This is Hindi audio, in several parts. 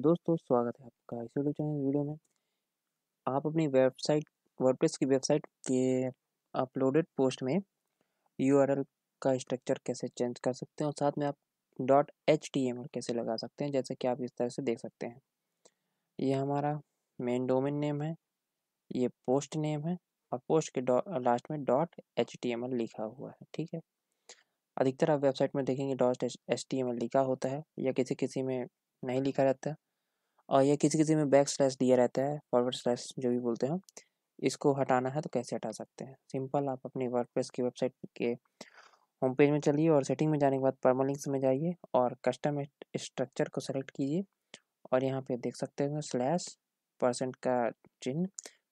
दोस्तों स्वागत है आपका इस यूट्यूब चैनल वीडियो में आप अपनी वेबसाइट वर्डप्रेस की वेबसाइट के अपलोडेड पोस्ट में यूआरएल का स्ट्रक्चर कैसे चेंज कर सकते हैं और साथ में आप डॉट एच कैसे लगा सकते हैं जैसे कि आप इस तरह से देख सकते हैं ये हमारा मेन डोमेन नेम है ये पोस्ट नेम है और पोस्ट के लास्ट में डॉट एच लिखा हुआ है ठीक है अधिकतर आप वेबसाइट में देखेंगे डॉट एच लिखा होता है या किसी किसी में नहीं लिखा रहता और यह किसी किसी में बैक स्लैश दिया रहता है फॉरवर्ड स्लैश जो भी बोलते हैं इसको हटाना है तो कैसे हटा सकते हैं सिंपल आप अपनी वर्डप्रेस की वेबसाइट के होम पेज में चलिए और सेटिंग में जाने के बाद परमालिंक्स में जाइए और कस्टम स्ट्रक्चर को सेलेक्ट कीजिए और यहाँ पे देख सकते हैं स्लैश परसेंट का चिन्ह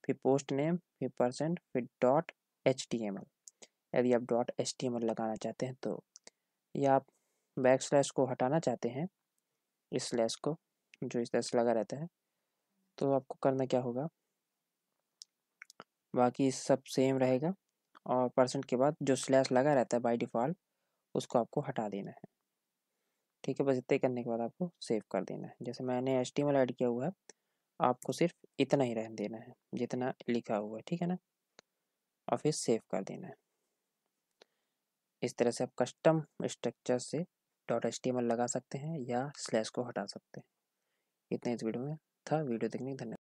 फिर पोस्ट नेम फिर परसेंट फिर dot H T M L यदि आप dot H T M L लगाना चाहते हैं तो या आप बैक स्लैश को हटाना चाहते हैं इस स्लैश को जो इस दस लगा रहता है तो आपको करना क्या होगा बाकी सब सेम रहेगा और परसेंट के बाद जो स्लैश लगा रहता है बाय डिफ़ॉल्ट उसको आपको हटा देना है ठीक है बस इतने करने के बाद आपको सेव कर देना है जैसे मैंने एच ऐड किया हुआ है आपको सिर्फ इतना ही रहने देना है जितना लिखा हुआ है ठीक है ना और फिर सेव कर देना है इस तरह से आप कस्टम स्ट्रक्चर से डॉट एच लगा सकते हैं या स्लैश को हटा सकते हैं इतना इस वीडियो में था वीडियो देखने के धन्यवाद